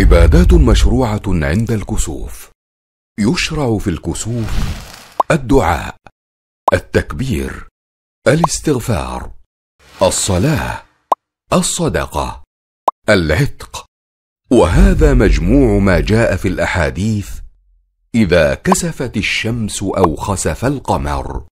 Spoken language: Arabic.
عبادات مشروعة عند الكسوف يشرع في الكسوف الدعاء التكبير الاستغفار الصلاة الصدقة العتق وهذا مجموع ما جاء في الأحاديث إذا كسفت الشمس أو خسف القمر